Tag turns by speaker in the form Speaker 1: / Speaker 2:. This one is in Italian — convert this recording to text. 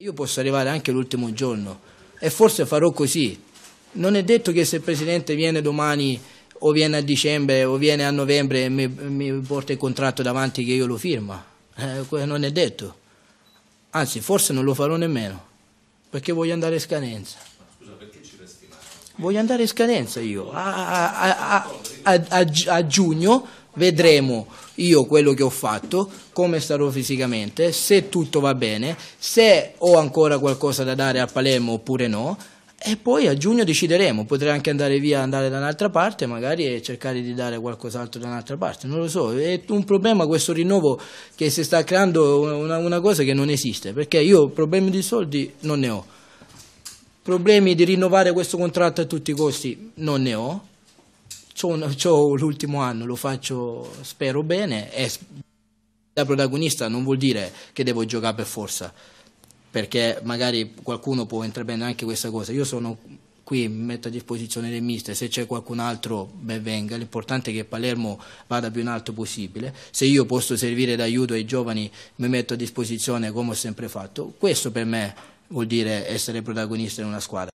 Speaker 1: Io posso arrivare anche l'ultimo giorno e forse farò così. Non è detto che se il Presidente viene domani o viene a dicembre o viene a novembre e mi, mi porta il contratto davanti che io lo firma. Eh, non è detto. Anzi, forse non lo farò nemmeno, perché voglio andare in scadenza. Voglio andare in scadenza io. a, a, a, a giugno vedremo io quello che ho fatto, come starò fisicamente, se tutto va bene, se ho ancora qualcosa da dare a Palermo oppure no. E poi a giugno decideremo, potrei anche andare via, andare da un'altra parte magari e cercare di dare qualcos'altro da un'altra parte, non lo so, è un problema questo rinnovo che si sta creando una, una cosa che non esiste, perché io problemi di soldi non ne ho, problemi di rinnovare questo contratto a tutti i costi non ne ho, ho l'ultimo anno, lo faccio, spero bene. E da protagonista non vuol dire che devo giocare per forza, perché magari qualcuno può intraprendere anche questa cosa. Io sono qui, metto a disposizione del mister, se c'è qualcun altro ben venga, l'importante è che Palermo vada più in alto possibile, se io posso servire d'aiuto ai giovani mi metto a disposizione come ho sempre fatto, questo per me vuol dire essere protagonista in una squadra.